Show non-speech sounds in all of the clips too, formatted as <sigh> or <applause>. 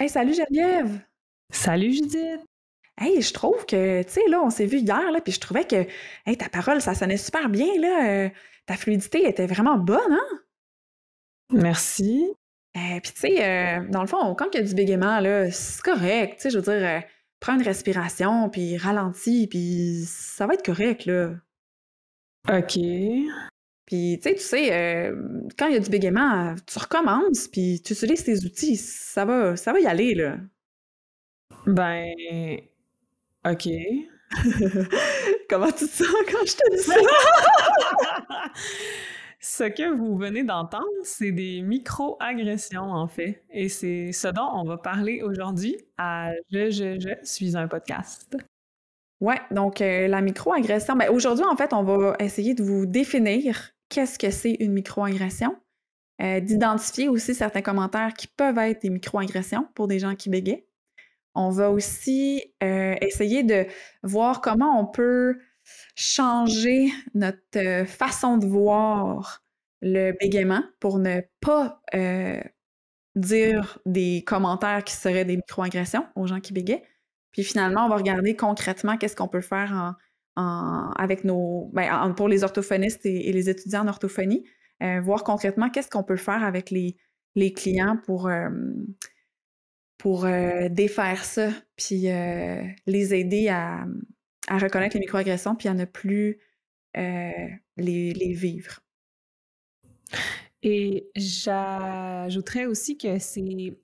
Hey, salut Geneviève! Salut Judith! Hey, je trouve que, tu sais, là, on s'est vu hier, là, puis je trouvais que, ta parole, ça sonnait super bien, là. Euh, ta fluidité était vraiment bonne, hein? Merci. Et euh, puis, tu sais, euh, dans le fond, quand il y a du bégaiement, là, c'est correct, tu sais, je veux dire, prends une respiration, puis ralentis, puis ça va être correct, là. OK. Puis, tu sais, euh, quand il y a du bégaiement, tu recommences, puis tu utilises tes outils. Ça va, ça va y aller, là. Ben, OK. <laughs> Comment tu te sens quand je te dis ça? <laughs> ce que vous venez d'entendre, c'est des micro-agressions, en fait. Et c'est ce dont on va parler aujourd'hui à Je, je, je suis un podcast. Ouais, donc euh, la micro-agression. Ben, aujourd'hui, en fait, on va essayer de vous définir qu'est-ce que c'est une micro-agression, euh, d'identifier aussi certains commentaires qui peuvent être des micro-agressions pour des gens qui bégaient. On va aussi euh, essayer de voir comment on peut changer notre euh, façon de voir le bégaiement pour ne pas dire des commentaires qui seraient des micro-agressions aux gens qui bégaient. Puis finalement, on va regarder concrètement qu'est-ce qu'on peut faire en avec nos, ben, pour les orthophonistes et, les étudiants en orthophonie, euh, voir concrètement qu'est-ce qu'on peut faire avec les, les clients pour, euh, pour euh, défaire ça, puis les aider à, à, reconnaître les microagressions, puis à ne plus les, les vivre. Et j'ajouterais aussi que c'est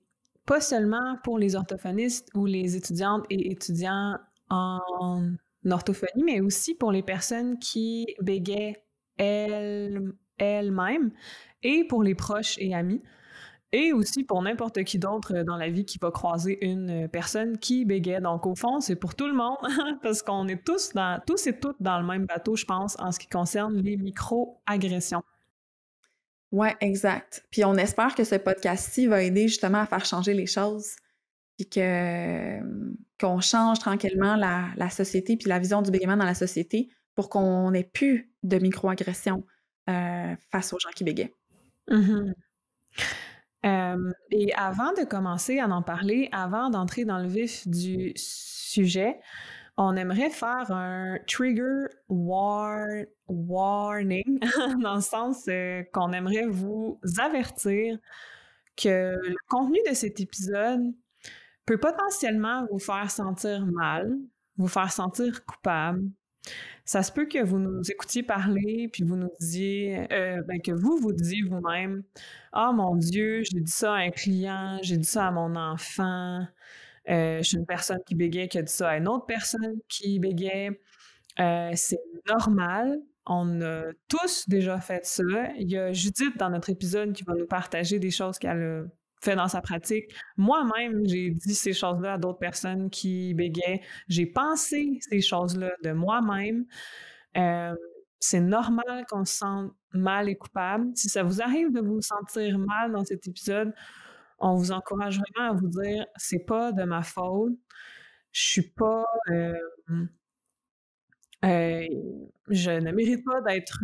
pas seulement pour les orthophonistes ou les étudiantes et étudiants en orthophonie, mais aussi pour les personnes qui bégaient elles, elles-mêmes et pour les proches et amis. Et aussi pour n'importe qui d'autre euh, dans la vie qui va croiser une euh, personne qui bégaie. Donc, au fond, c'est pour tout le monde, <laughs> parce qu'on est tous, dans, tous et toutes dans le même bateau, je pense, en ce qui concerne les micro-agressions. Oui, exact. Puis on espère que ce podcast-ci va aider justement à faire changer les choses. Puis que euh, qu'on change tranquillement la, société puis la vision du bégaiement dans la société pour qu'on n'ait plus de micro euh, face aux gens qui bégaient. Mmh euh, et avant de commencer à en parler, avant d'entrer dans le vif du sujet, on aimerait faire un trigger warning <laughs> dans le sens euh, qu'on aimerait vous avertir que le contenu de cet épisode peut potentiellement vous faire sentir mal, vous faire sentir coupable. Ça se peut que vous nous écoutiez parler, puis vous nous disiez, euh, ben, que vous vous disiez vous-même, ah oh, mon Dieu, j'ai dit ça à un client, j'ai dit ça à mon enfant, euh, je suis une personne qui bégait qui a dit ça à une autre personne qui bégait. Euh, c'est normal. On a tous déjà fait ça. Il y a Judith dans notre épisode qui va nous partager des choses qu'elle a fait dans sa pratique. Moi-même, j'ai dit ces choses-là à d'autres personnes qui bégaient. J'ai pensé ces choses-là de moi-même. Euh, c'est normal qu'on se sente mal et coupable. Si ça vous arrive de vous sentir mal dans cet épisode, on vous encourage vraiment à vous dire c'est pas de ma faute. Je suis pas. Euh, euh, je ne mérite pas d'être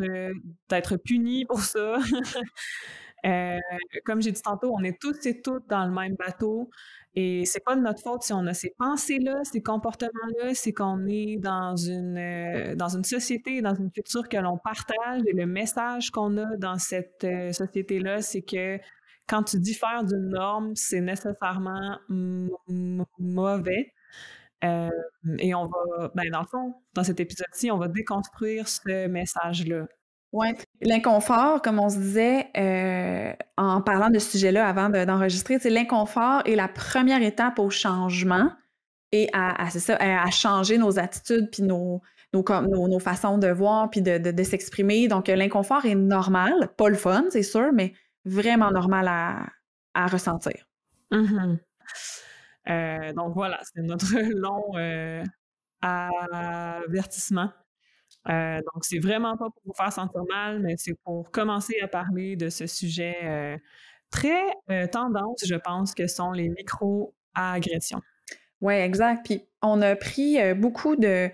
d'être puni pour ça. <laughs> Euh, comme j'ai dit tantôt, on est toutes et toutes dans le même bateau et c'est pas de notre faute si on a ces pensées-là, ces comportements-là, c'est qu'on est dans une, euh, dans une société, dans une culture que l'on partage et le message qu'on a dans cette euh, société-là, c'est que quand tu diffères d'une norme, c'est nécessairement mauvais. et on va, ben dans le fond, dans cet épisode-ci, on va déconstruire ce message-là. Ouais, l'inconfort, comme on se disait euh, en parlant de ce sujet-là avant d'enregistrer, c'est l'inconfort est la première étape au changement et à, changer nos attitudes puis nos, nos, nos, façons de voir puis de, s'exprimer. Donc, euh, l'inconfort est normal, pas le fun, c'est sûr, mais vraiment normal à, ressentir. Mm-hmm. Euh, donc, voilà, c'est notre <laughs> long avertissement euh, donc, c'est vraiment pas pour vous faire sentir mal, mais c'est pour commencer à parler de ce sujet euh, très euh, tendance, je pense, que sont les micro-agressions. Oui, exact. Puis, on a pris beaucoup de,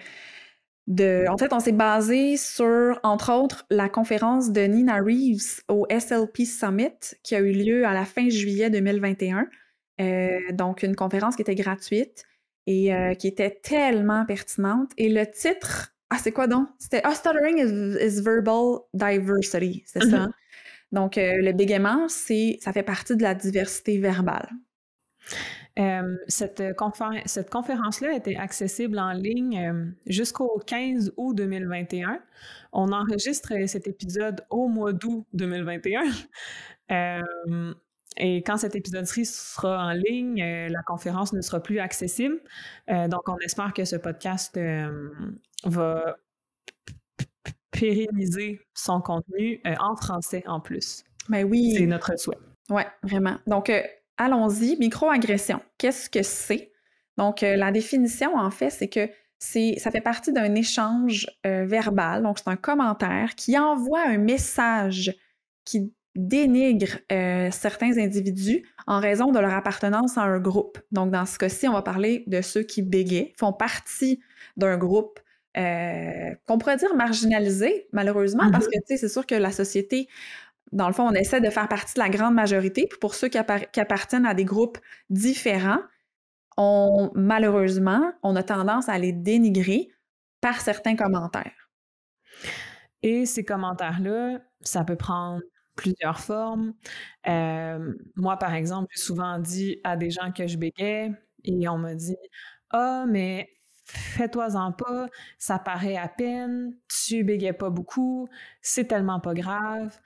de, en fait, on s'est basé sur, entre autres, la conférence de Nina Reeves au SLP Summit qui a eu lieu à la fin juillet 2021. donc, une conférence qui était gratuite et qui était tellement pertinente. Et le titre ah, c'est quoi donc? C'était ah, stuttering is, verbal diversity, c'est ça. Mm-hmm. Donc, euh, le bégaiement, c'est, ça fait partie de la diversité verbale. Euh, euh, cette, conférence-là était accessible en ligne jusqu'au 15 août 2021. On enregistre cet épisode au mois d'août 2021. <laughs> Et quand cet épisode sera en ligne, la conférence ne sera plus accessible. donc, on espère que ce podcast va pérenniser son contenu euh, en français en plus. Ben oui. C'est notre souhait. Oui, vraiment. Donc, euh, allons-y. Micro-agression, qu'est-ce que c'est? Donc, euh, la définition, en fait, c'est que ça fait partie d'un échange verbal, donc c'est un commentaire qui envoie un message qui dénigre certains individus en raison de leur appartenance à un groupe. Donc, dans ce cas-ci, on va parler de ceux qui bégayent, font partie d'un groupe euh, qu'on pourrait dire marginalisés, malheureusement, parce mm-hmm. que, tu sais, c'est sûr que la société, dans le fond, on essaie de faire partie de la grande majorité. Puis pour ceux qui, appartiennent à des groupes différents, on, malheureusement, on a tendance à les dénigrer par certains commentaires. Et ces commentaires-là, ça peut prendre plusieurs formes. Euh, moi, par exemple, j'ai souvent dit à des gens que je bégayais et on m'a dit Ah, mais fais-toi-en pas, ça paraît à peine, tu bégayes pas beaucoup, c'est tellement pas grave.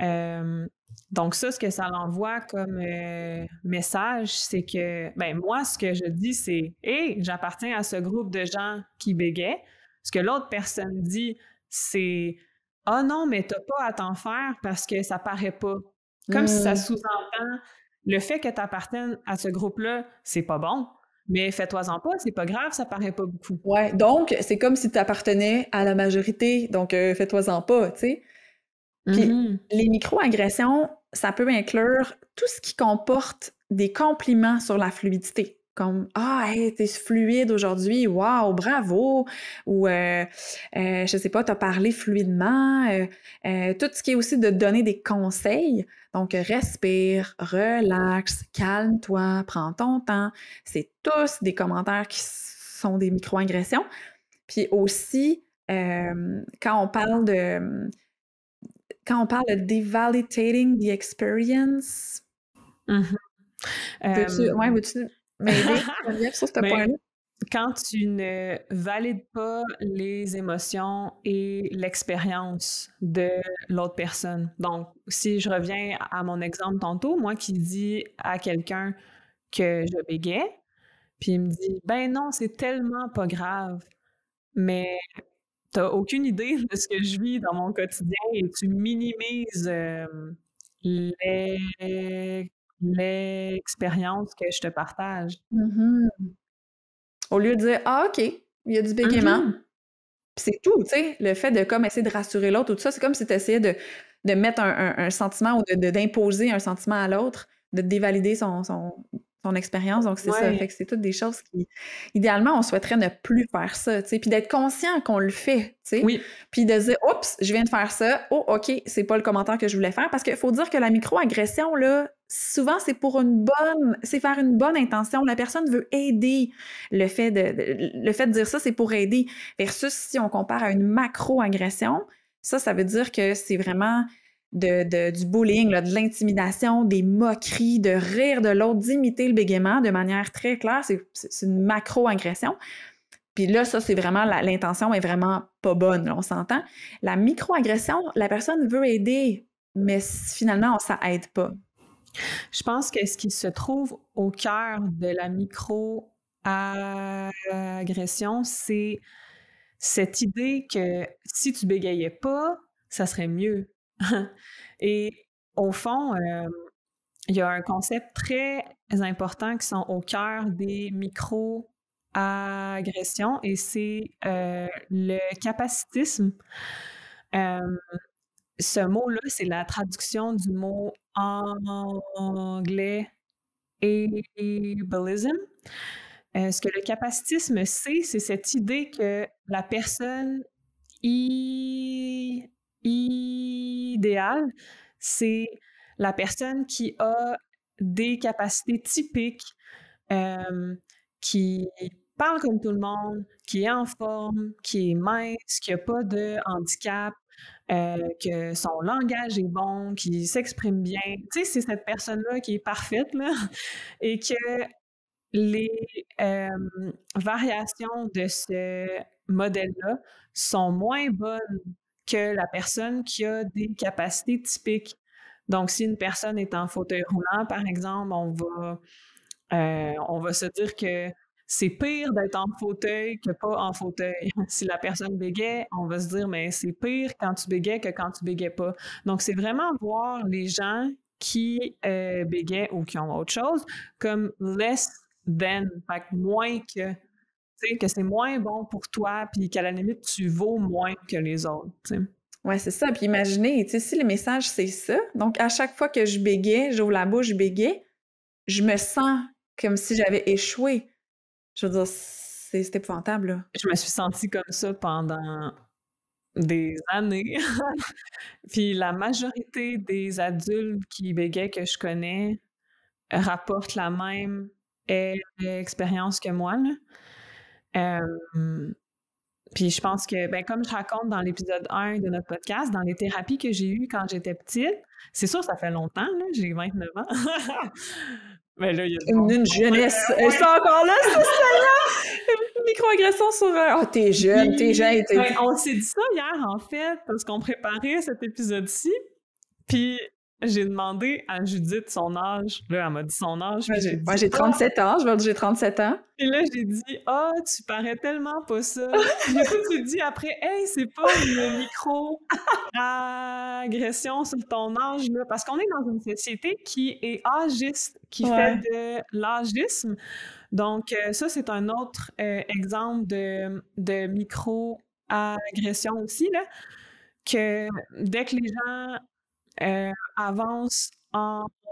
Euh, donc ça, ce que ça l'envoie comme euh, message, c'est que, ben moi, ce que je dis, c'est, hé, j'appartiens à ce groupe de gens qui bégayent. Ce que l'autre personne dit, c'est, ah non, mais t'as pas à t'en faire parce que ça paraît pas. Comme si ça mmh. sous-entend, le fait que tu appartiennes à ce groupe-là, c'est pas bon. Mais fais-toi-en pas, c'est pas grave, ça paraît pas beaucoup. Ouais, donc c'est comme si tu appartenais à la majorité, donc euh, fais-toi-en pas, tu sais. Puis mm-hmm. les ça peut inclure tout ce qui comporte des compliments sur la fluidité comme Ah, t'es fluide aujourd'hui, waouh, bravo! Ou euh, euh, je sais pas, t'as parlé fluidement. Euh, tout ce qui est aussi de donner des conseils. Donc, respire, relaxe, calme-toi, prends ton temps. C'est tous des commentaires qui sont des micro-agressions. Puis aussi, quand on parle de quand on parle de devalidating the experience, mmh tu m'aider <laughs> sur ce point Quand tu ne valides pas les émotions et l'expérience de l'autre personne. Donc, si je reviens à mon exemple tantôt, moi qui dis à quelqu'un que je bégais, puis il me dit Ben non, c'est tellement pas grave, mais t'as aucune idée de ce que je vis dans mon quotidien et tu minimises euh, les l'expérience mmh que je te partage. Mmh Au lieu de dire Ah, OK, il y a du mmh bégaiement. c'est tout, tu sais. Le fait de comme essayer de rassurer l'autre, ou tout ça, c'est comme si tu essayais de, de mettre un, sentiment ou d'imposer de, un sentiment à l'autre, de dévalider son, son, son expérience. Donc, c'est ça. Fait que c'est toutes des choses qui, idéalement, on souhaiterait ne plus faire ça, tu sais. Puis d'être conscient qu'on le fait, tu sais. Puis de dire, oups, je viens de faire ça. Oh, OK, c'est pas le commentaire que je voulais faire. Parce qu'il faut dire que la microagression, là, souvent c'est pour une bonne, c'est faire une bonne intention. La personne veut aider. Le fait de, le fait de dire ça, c'est pour aider. Versus si on compare à une macro-agression, ça, ça veut dire que c'est vraiment du bullying, de l'intimidation, des moqueries, de rire de l'autre, d'imiter le bégaiement de manière très claire. C'est une macro-agression. Puis là, ça, c'est vraiment, l'intention est vraiment pas bonne, on s'entend. La micro-agression, la personne veut aider, mais finalement, ça aide pas. Je pense que ce qui se trouve au cœur de la micro-agression, c'est cette idée que si tu bégayais pas, ça serait mieux. <laughs> Et au fond, euh, il y a un concept très important qui sont au cœur des micro-agressions et c'est euh, le capacitisme. Euh, ce mot-là, c'est la traduction du mot anglais ableism. Euh, ce que le capacitisme, c'est, c'est cette idée que la personne idéale, c'est la personne qui a des capacités typiques, euh, qui parle comme tout le monde, qui est en forme, qui est mince, qui n'a pas de handicap, euh, que son langage est bon, qu'il s'exprime bien. Tu sais, c'est cette personne-là qui est parfaite, là, <laughs> et que les euh, variations de ce modèle-là sont moins bonnes que la personne qui a des capacités typiques. Donc, si une personne est en fauteuil roulant, par exemple, on euh, on va se dire que c'est pire d'être en fauteuil que pas en fauteuil. <laughs> si la personne bégait, on va se dire, mais c'est pire quand tu bégais que quand tu bégais pas. Donc, c'est vraiment voir les gens qui euh, ou qui ont autre chose comme less than, fait que moins que, que c'est moins bon pour toi, puis qu'à la limite, tu vaux moins que les autres. sais. Ouais, c'est ça. Puis imaginez, tu sais, si le message, c'est ça, donc à chaque fois que je bégais, j'ouvre la bouche, je je me sens comme si j'avais échoué. Je veux dire, c'est, épouvantable. Je me suis sentie comme ça pendant des années. <laughs> Puis la majorité des adultes qui bégaient que je connais rapportent la même e-, expérience que moi. puis je pense que, ben, comme je raconte dans l'épisode 1 de notre podcast, dans les thérapies que j'ai eues quand j'étais petite, c'est sûr, ça fait longtemps, j'ai 29 ans. <laughs> Mais ben là, une, jeunesse. Elle est encore là, c'est celle-là! <laughs> Microagression sur. Oh, t'es jeune, t'es jeune. Ben, t'es... on s'est dit ça hier, en fait, parce qu'on préparait cet épisode-ci. Puis j'ai demandé à Judith son âge. Là, elle m'a dit son âge. Moi, j'ai 37 ah! ans. Je vais dire j'ai 37 ans. Et là, j'ai dit Ah, oh, tu parais tellement pas ça. <laughs> j'ai dit après Hey, c'est pas une micro-agression sur ton âge. Là. Parce qu'on est dans une société qui est âgiste, qui fait de l'âgisme. Donc, euh, ça, c'est un autre euh, exemple de, de micro-agression aussi. Là que dès que les gens euh, avance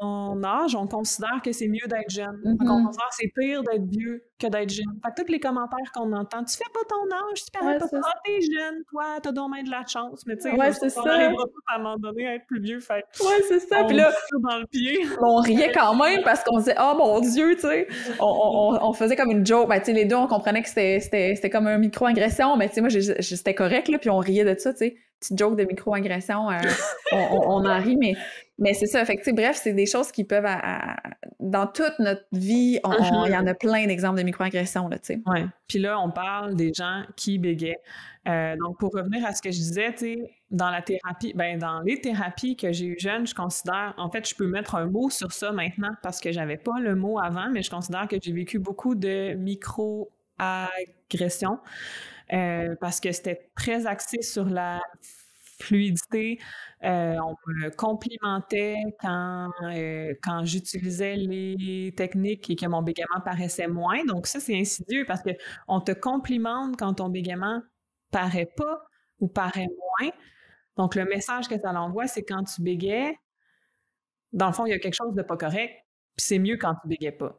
en, âge, on considère que c'est mieux d'être jeune. Mm-hmm. c'est pire d'être vieux que d'être jeune. Fait tous les commentaires qu'on entend, tu fais pas ton âge, tu parais pas, ah, t'es jeune, toi, t'as donc de la chance, mais tu sais, ouais, c'est ça. à un moment donné à être plus vieux, fait Ouais, c'est ça. Puis là, dans le pied. <laughs> on riait quand même parce qu'on disait, oh mon Dieu, tu sais, on, on, on, faisait comme une joke. Ben, tu sais, les deux, on comprenait que c'était comme un micro-agression, mais tu sais, moi, c'était correct, là, puis on riait de ça, tu sais. Petite joke de micro-agression, euh, on, on, en rit, mais mais c'est ça, fait bref, c'est des choses qui peuvent, dans toute notre vie, uh-huh. il y en a plein d'exemples de microagressions, là, tu Oui. Puis là, on parle des gens qui bégaient. Euh, donc, pour revenir à ce que je disais, tu sais, dans la thérapie, ben dans les thérapies que j'ai eues jeunes, je considère, en fait, je peux mettre un mot sur ça maintenant parce que j'avais pas le mot avant, mais je considère que j'ai vécu beaucoup de microagressions euh, parce que c'était très axé sur la fluidité. Euh, on me complimentait euh, quand, j'utilisais les techniques et que mon bégaiement paraissait moins. Donc ça, c'est insidieux parce qu'on te complimente quand ton bégaiement paraît pas ou paraît moins. Donc le message que ça l'envoie, c'est quand tu bégais, dans le fond, il y a quelque chose de pas correct, puis c'est mieux quand tu bégais pas.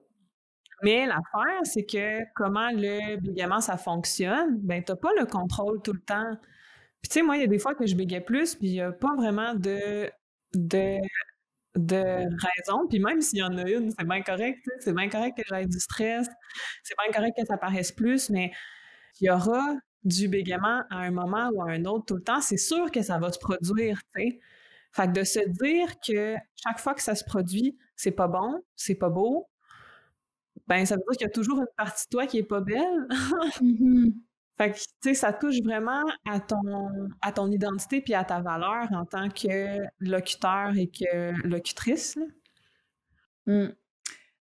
Mais l'affaire, c'est que comment le bégaiement, ça fonctionne, Bien, tu n'as pas le contrôle tout le temps puis, tu sais, moi, il y a des fois que je bégais plus, puis il n'y a pas vraiment de, de, de raison. Puis, même s'il y en a une, c'est bien correct. C'est bien correct que j'aille du stress. C'est bien correct que ça paraisse plus, mais il y aura du bégaiement à un moment ou à un autre tout le temps. C'est sûr que ça va se produire, tu sais. Fait que de se dire que chaque fois que ça se produit, c'est pas bon, c'est pas beau, ben ça veut dire qu'il y a toujours une partie de toi qui est pas belle. Mm-hmm. Fait tu sais, ça touche vraiment à ton, à ton identité puis à ta valeur en tant que locuteur et que locutrice. Hmm.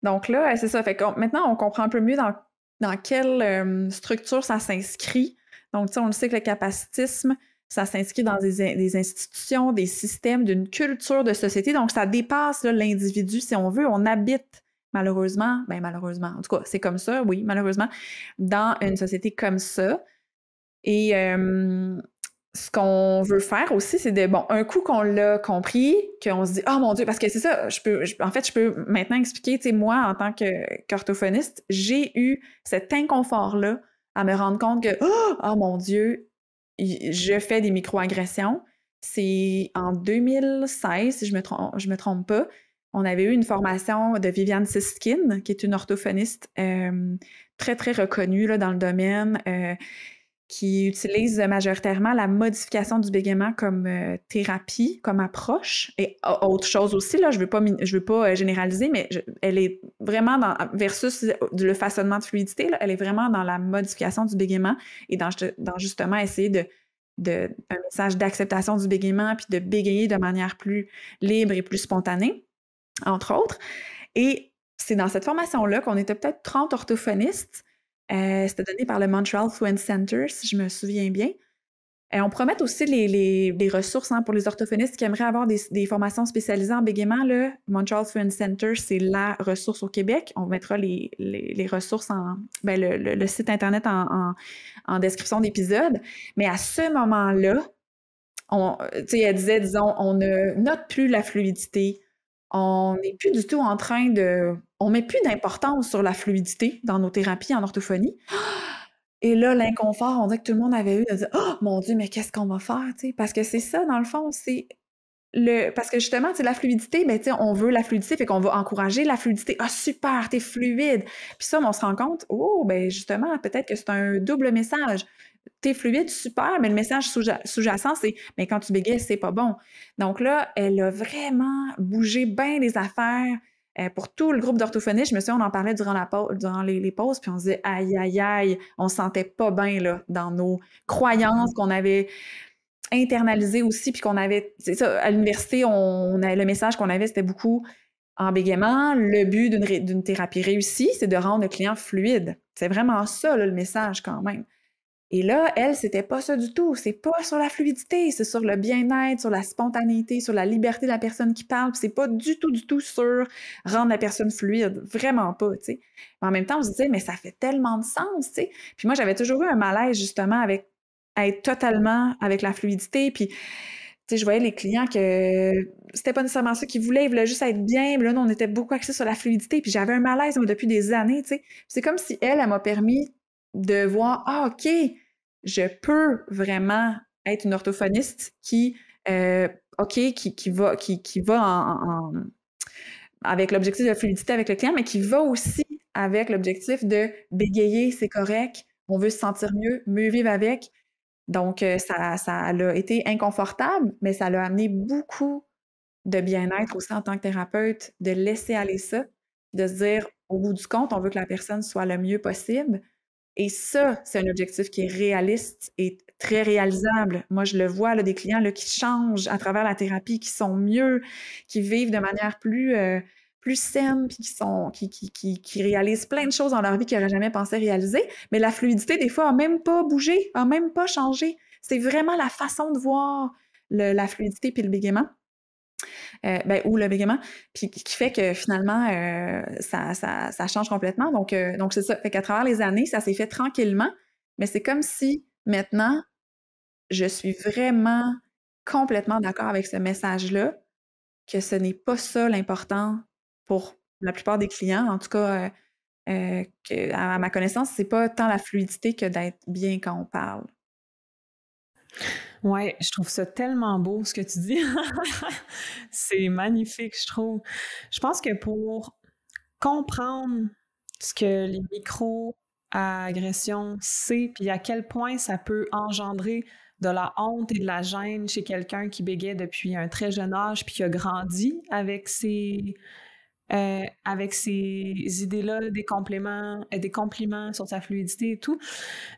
Donc là, c'est ça. Fait maintenant, on comprend un peu mieux dans, quelle structure ça s'inscrit. Donc, tu sais, on le sait que le capacitisme, ça s'inscrit dans des, institutions, des systèmes, d'une culture de société. Donc, ça dépasse l'individu, si on veut. On habite malheureusement, ben malheureusement, en tout cas, c'est comme ça, oui, malheureusement, dans une société comme ça. Et ce qu'on veut faire aussi, c'est de, bon, un coup qu'on l'a compris, qu'on se dit, oh mon Dieu, parce que c'est ça, je peux, en fait, je peux maintenant expliquer, tu sais, moi, en tant qu'orthophoniste, cartophoniste, j'ai eu cet inconfort-là à me rendre compte que, oh, oh mon Dieu, je fais des micro-agressions, C'est en 2016, si je me je me trompe pas. On avait eu une formation de Viviane Siskin, qui est une orthophoniste euh, très, très reconnue dans le domaine, euh, qui utilise majoritairement la modification du bégaiement comme euh, thérapie, comme approche. Et autre chose aussi, là, je ne veux pas, généraliser, mais elle est vraiment dans, versus le façonnement de fluidité, elle est vraiment dans la modification du bégaiement et dans, justement essayer de un message d'acceptation du bégaiement, puis de bégayer de manière plus libre et plus spontanée entre autres. Et c'est dans cette formation-là qu'on était peut-être 30 orthophonistes. Euh, c'était donné par le Montreal Fluent Center, si je me souviens bien. Et on promet aussi les, ressources hein, pour les orthophonistes qui aimeraient avoir des, formations spécialisées en bégaiement. Le Montreal Fluent Center, c'est la ressource au Québec. On mettra les, ressources en ben, le, site Internet en, description d'épisode. Mais à ce moment-là, elle disait, disons, on ne note plus la fluidité on n'est plus du tout en train de. On met plus d'importance sur la fluidité dans nos thérapies en orthophonie. Et là, l'inconfort, on dirait que tout le monde avait eu de dire Oh mon Dieu, mais qu'est-ce qu'on va faire? parce que c'est ça, dans le fond, c'est le, parce que justement, c'est la fluidité, ben, on veut la fluidité, fait qu'on va encourager la fluidité. Ah, super, t'es fluide. Puis ça, on se rend compte, oh, ben justement, peut-être que c'est un double message t'es fluide, super, mais le message sous-jacent, c'est mais quand tu bégayes, c'est pas bon. Donc là, elle a vraiment bougé bien les affaires. Euh, pour tout le groupe d'orthophonie, je me souviens, on en parlait durant, la pause, durant les, pauses, puis on se disait aïe, aïe, aïe, on se sentait pas bien dans nos croyances qu'on avait internalisées aussi, puis qu'on avait. à l'université, on, le message qu'on avait, c'était beaucoup en bégaiement. Le but d'une thérapie réussie, c'est de rendre le client fluide. C'est vraiment ça, le message quand même. Et là, elle, c'était pas ça du tout. C'est pas sur la fluidité, c'est sur le bien-être, sur la spontanéité, sur la liberté de la personne qui parle. C'est pas du tout, du tout sur rendre la personne fluide. Vraiment pas, tu Mais en même temps, on me disait, mais ça fait tellement de sens, tu Puis moi, j'avais toujours eu un malaise, justement, avec être totalement avec la fluidité. Puis, tu je voyais les clients que c'était pas nécessairement ça qui voulaient. Ils voulaient juste être bien. là, on était beaucoup axés sur la fluidité. Puis j'avais un malaise, depuis des années, tu C'est comme si elle, elle m'a permis de voir, ah, OK, je peux vraiment être une orthophoniste qui, euh, OK, qui, va, avec l'objectif de fluidité avec le client, mais qui va aussi avec l'objectif de bégayer, c'est correct, on veut se sentir mieux, mieux vivre avec. Donc, euh, ça, ça a été inconfortable, mais ça l'a amené beaucoup de bien-être aussi en tant que thérapeute, de laisser aller ça, de se dire, au bout du compte, on veut que la personne soit le mieux possible. Et ça, c'est un objectif qui est réaliste et très réalisable. Moi, je le vois, là, des clients là, qui changent à travers la thérapie, qui sont mieux, qui vivent de manière plus, euh, plus saine, qui, sont, qui, qui, qui, réalisent plein de choses dans leur vie qu'ils n'auraient jamais pensé réaliser. Mais la fluidité, des fois, n'a même pas bougé, n'a même pas changé. C'est vraiment la façon de voir la fluidité puis le bégaiement. Euh, ben, ou le bégaiement, puis qui fait que finalement, euh, ça, change complètement. Donc, euh, donc c'est ça. Fait qu'à travers les années, ça s'est fait tranquillement, mais c'est comme si maintenant, je suis vraiment complètement d'accord avec ce message-là, que ce n'est pas ça l'important pour la plupart des clients. En tout cas, à ma connaissance, c'est pas tant la fluidité que d'être bien quand on parle. Oui, je trouve ça tellement beau ce que tu dis. <laughs> c'est magnifique, je trouve. Je pense que pour comprendre ce que les micro-agressions, c'est, puis à quel point ça peut engendrer de la honte et de la gêne chez quelqu'un qui bégait depuis un très jeune âge, puis qui a grandi avec ces, euh, avec ces idées-là, des compliments, euh, des compliments sur sa fluidité et tout,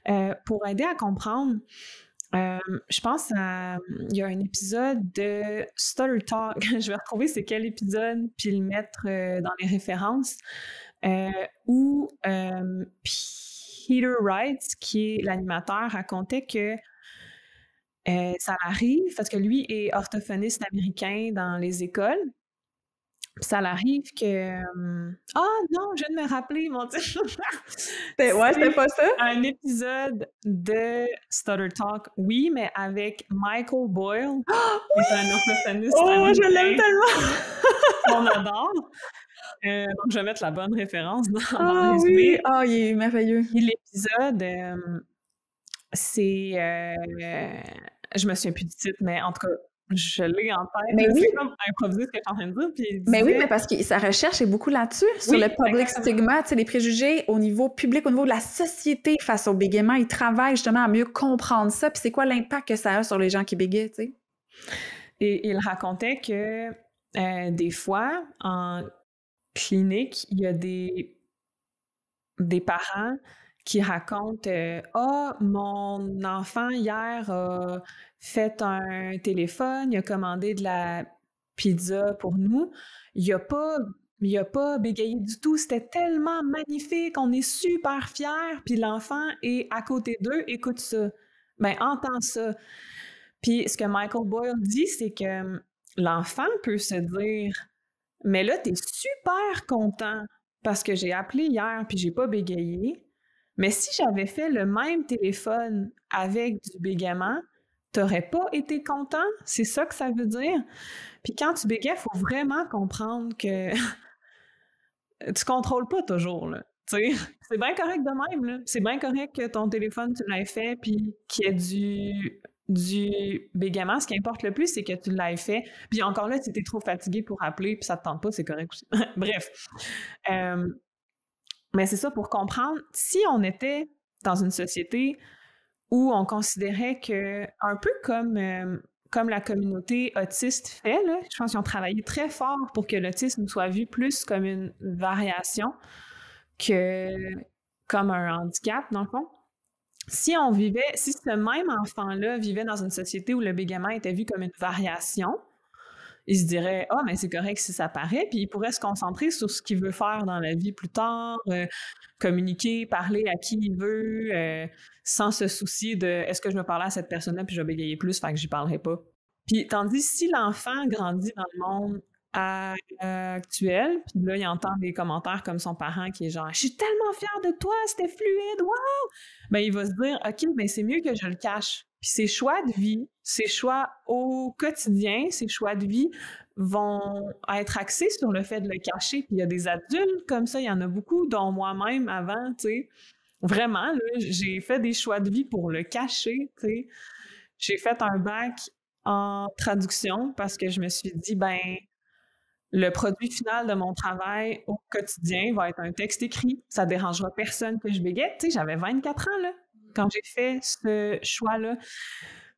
euh, pour aider à comprendre je pense à. Il y a un épisode de Stutter Talk. <laughs> je vais retrouver c'est quel épisode, puis le mettre euh, dans les références. Euh, où Peter Wright, qui est l'animateur, racontait que euh, ça arrive, parce que lui est orthophoniste américain dans les écoles ça l'arrive que. Ah non, je viens de me rappeler, mon Dieu! <laughs> ouais, c'était pas ça? Un épisode de Stutter Talk, oui, mais avec Michael Boyle. Oh, <gasps> oui! C'est un orthophoniste. Oh, je l'aime tellement! <laughs> On adore. Euh, donc, je vais mettre la bonne référence dans, ah, oui! Ah, il est merveilleux. L'épisode, c'est. Euh, je me souviens plus du titre, mais en tout cas, je l'ai en tête. Mais oui. C'est comme ce que je en train de dire. mais oui, mais parce que sa recherche est beaucoup là-dessus, sur le public tu stigma, les préjugés au niveau public, au niveau de la société face au bégaiement. Il travaille justement à mieux comprendre ça. Puis c'est quoi l'impact que ça a sur les gens qui bégayent, tu sais? Et il racontait que euh, des fois, en clinique, il y a des, des parents qui racontent euh, Ah, oh, mon enfant hier a euh, fait un téléphone, il a commandé de la pizza pour nous. Il n'a pas pas bégayé du tout. C'était tellement magnifique. On est super fiers. Puis l'enfant est à côté d'eux, écoute ça. Ben, entends ça. Puis ce que Michael Boyle dit, c'est que hum, l'enfant peut se dire Mais là, tu es super content parce que j'ai appelé hier puis j'ai pas bégayé. Mais si j'avais fait le même téléphone avec du bégaiement, t'aurais pas été content. C'est ça que ça veut dire. Puis quand tu bégais, il faut vraiment comprendre que <laughs> tu contrôles pas toujours. Là. c'est bien correct de même. C'est bien correct que ton téléphone, tu l'aies fait, puis qu'il y ait du, du bégaiement. Ce qui importe le plus, c'est que tu l'aies fait. Puis encore là, tu étais trop fatigué pour appeler, puis ça te tente pas, c'est correct aussi. <laughs> Bref. Euh, mais c'est ça, pour comprendre, si on était dans une société où on considérait que, un peu comme, euh, comme la communauté autiste fait, je pense qu'ils ont travaillé très fort pour que l'autisme soit vu plus comme une variation que comme un handicap, dans Si on vivait, si ce même enfant-là vivait dans une société où le bégaiement était vu comme une variation, il se dirait Ah, oh, mais c'est correct si ça paraît. Puis il pourrait se concentrer sur ce qu'il veut faire dans la vie plus tard, euh, communiquer, parler à qui il veut, euh, sans se soucier de est-ce que je me parlais à cette personne-là, puis je vais bégayer plus, fait que j'y parlerai pas. Puis tandis si l'enfant grandit dans le monde actuel. Puis là, il entend des commentaires comme son parent qui est genre Je suis tellement fier de toi, c'était fluide, waouh! Ben, il va se dire OK, mais ben, c'est mieux que je le cache. Puis ses choix de vie, ses choix au quotidien, ses choix de vie vont être axés sur le fait de le cacher. Puis il y a des adultes comme ça, il y en a beaucoup, dont moi-même avant, tu sais. Vraiment, là, j'ai fait des choix de vie pour le cacher, tu sais. J'ai fait un bac en traduction parce que je me suis dit, ben, le produit final de mon travail au quotidien va être un texte écrit. Ça dérangera personne que je bégaye. Tu sais, j'avais 24 ans quand j'ai fait ce choix-là.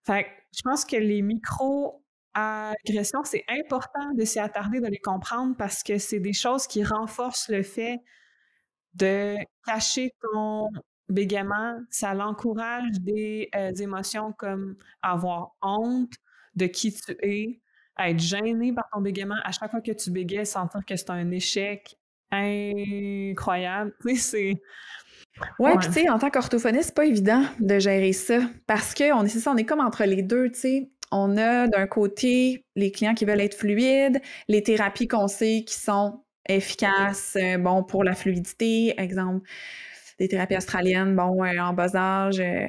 Fait je pense que les micro-agressions, c'est important de s'y attarder, de les comprendre parce que c'est des choses qui renforcent le fait de cacher ton bégaiement. Ça l'encourage des euh, émotions comme avoir honte de qui tu es, être gêné par ton bégaiement, à chaque fois que tu bégais, sentir que c'est un échec incroyable. Oui, <laughs> c'est. puis tu sais, en tant qu'orthophoniste, c'est pas évident de gérer ça parce que on est, ça, on est comme entre les deux, tu sais. On a d'un côté les clients qui veulent être fluides, les thérapies qu'on sait qui sont efficaces, euh, bon, pour la fluidité, exemple, des thérapies australiennes, bon, euh, en bas âge, euh,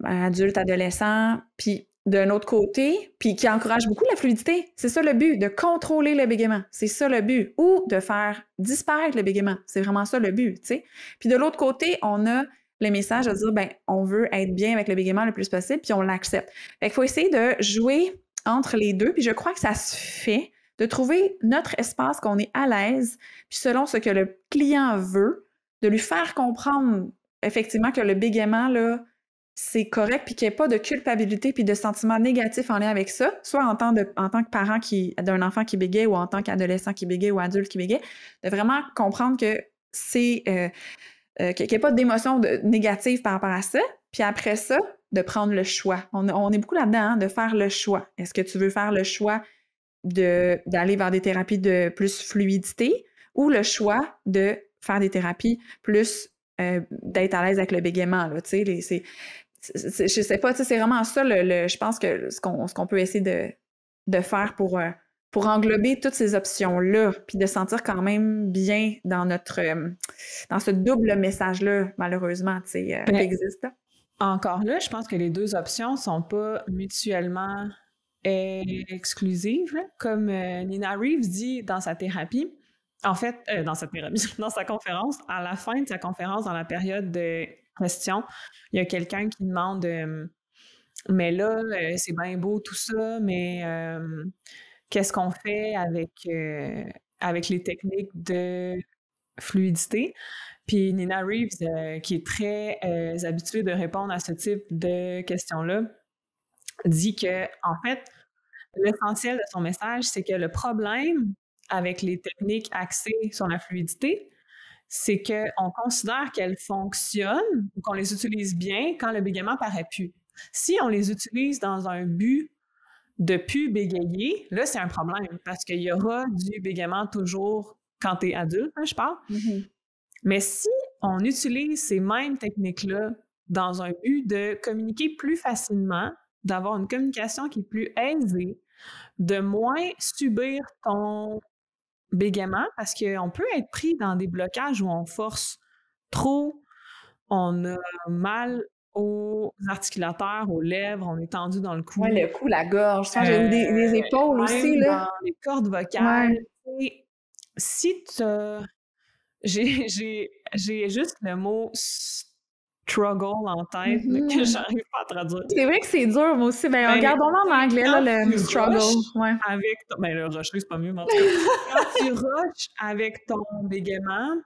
ben, adulte, adolescent, puis d'un autre côté, puis qui encourage beaucoup la fluidité. C'est ça le but, de contrôler le bégaiement. C'est ça le but. Ou de faire disparaître le bégaiement. C'est vraiment ça le but, tu sais. Puis de l'autre côté, on a le message de dire, ben, on veut être bien avec le bégaiement le plus possible, puis on l'accepte. Fait faut essayer de jouer entre les deux, puis je crois que ça se fait, de trouver notre espace qu'on est à l'aise, puis selon ce que le client veut, de lui faire comprendre effectivement que le bégaiement, là, c'est correct, puis qu'il n'y ait pas de culpabilité puis de sentiments négatifs en lien avec ça, soit en tant, de, en tant que parent qui, d'un enfant qui bégaye ou en tant qu'adolescent qui bégaye ou adulte qui bégaye, de vraiment comprendre que c'est. Euh, euh, qu'il n'y ait pas d'émotion négatives par rapport à ça. Puis après ça, de prendre le choix. On, est beaucoup là-dedans, hein, de faire le choix. Est-ce que tu veux faire le choix d'aller vers des thérapies de plus fluidité ou le choix de faire des thérapies plus euh, d'être à l'aise avec le bégaiement. Là, c'est je sais pas, c'est vraiment ça, le, je pense que ce qu'on peut essayer de, faire pour, euh, pour englober toutes ces options-là, puis de sentir quand même bien dans notre euh, dans ce double message-là, malheureusement, tu euh, qui existe. Encore là, je pense que les deux options sont pas mutuellement exclusives. Comme Nina Reeves dit dans sa thérapie, en fait, dans sa thérapie, <laughs> dans sa conférence, à la fin de sa conférence, dans la période de question. Il y a quelqu'un qui demande euh, Mais là, euh, c'est bien beau tout ça, mais euh, qu'est-ce qu'on fait avec, avec les techniques de fluidité? Puis Nina Reeves, qui est très habituée de répondre à ce type de questions-là, dit que, en fait, l'essentiel de son message, c'est que le problème avec les techniques axées sur la fluidité, c'est qu'on considère qu'elles fonctionnent ou qu'on les utilise bien quand le bégaiement paraît plus. Si on les utilise dans un but de plus bégayer, là, c'est un problème parce qu'il y aura du bégaiement toujours quand tu es adulte, hein, je parle. Mm-hmm. Mais si on utilise ces mêmes techniques-là dans un but de communiquer plus facilement, d'avoir une communication qui est plus aisée, de moins subir ton bégaiement parce qu'on peut être pris dans des blocages où on force trop, on a mal aux articulateurs, aux lèvres, on est tendu dans le cou. le cou, la gorge, euh, des, épaules aussi. Là. les cordes vocales. Ouais. Si tu. J'ai juste le mot struggle en tête que mm-hmm. j'arrive pas à traduire. C'est vrai que c'est dur, moi aussi. Ben, regarde, ben, regardons-le en anglais, là, le struggle. Avec Ben, c'est pas mieux, <laughs> quand tu rushes avec ton bégaiement,